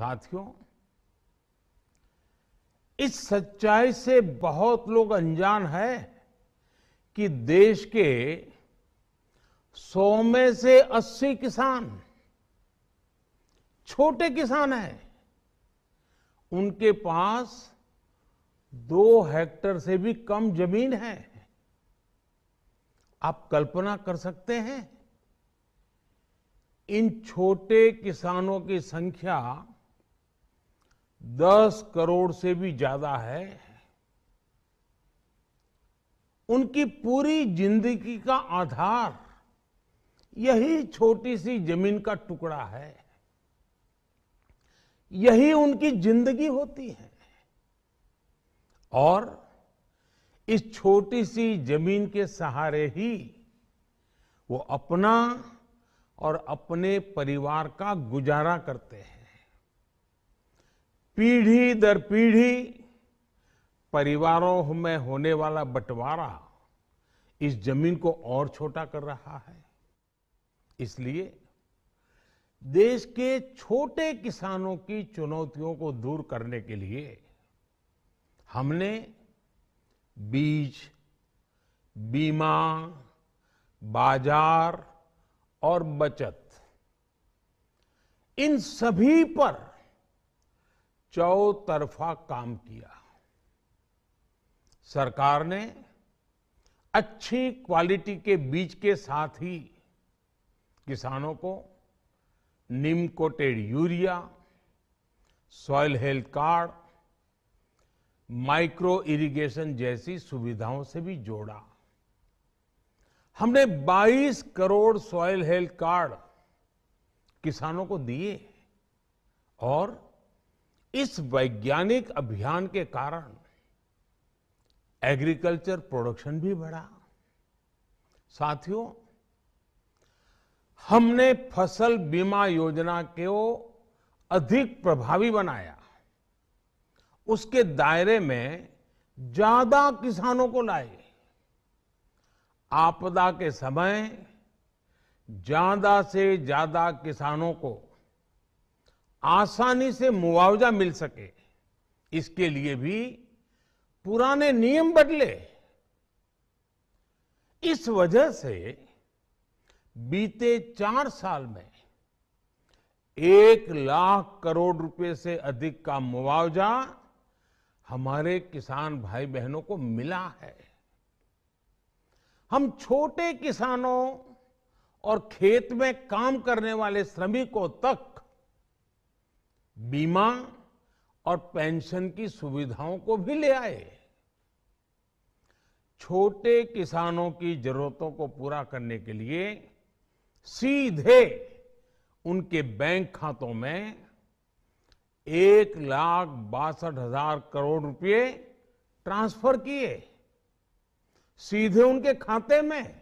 साथियों इस सच्चाई से बहुत लोग अनजान है कि देश के सौ में से अस्सी किसान छोटे किसान हैं उनके पास दो हेक्टर से भी कम जमीन है आप कल्पना कर सकते हैं इन छोटे किसानों की संख्या दस करोड़ से भी ज्यादा है उनकी पूरी जिंदगी का आधार यही छोटी सी जमीन का टुकड़ा है यही उनकी जिंदगी होती है और इस छोटी सी जमीन के सहारे ही वो अपना और अपने परिवार का गुजारा करते हैं पीढ़ी दर पीढ़ी परिवारों में होने वाला बंटवारा इस जमीन को और छोटा कर रहा है इसलिए देश के छोटे किसानों की चुनौतियों को दूर करने के लिए हमने बीज बीमा बाजार और बचत इन सभी पर चौतरफा काम किया सरकार ने अच्छी क्वालिटी के बीज के साथ ही किसानों को neem coated urea soil health card micro irrigation जैसी सुविधाओं से भी जोड़ा हमने 22 करोड़ सॉयल हेल्थ कार्ड किसानों को दिए और इस वैज्ञानिक अभियान के कारण एग्रीकल्चर प्रोडक्शन भी बढ़ा साथियों हमने फसल बीमा योजना को अधिक प्रभावी बनाया उसके दायरे में ज्यादा किसानों को लाए आपदा के समय ज्यादा से ज्यादा किसानों को आसानी से मुआवजा मिल सके इसके लिए भी पुराने नियम बदले इस वजह से बीते चार साल में एक लाख करोड़ रुपए से अधिक का मुआवजा हमारे किसान भाई बहनों को मिला है हम छोटे किसानों और खेत में काम करने वाले श्रमिकों तक बीमा और पेंशन की सुविधाओं को भी ले आए छोटे किसानों की जरूरतों को पूरा करने के लिए सीधे उनके बैंक खातों में एक लाख बासठ हजार करोड़ रुपए ट्रांसफर किए सीधे उनके खाते में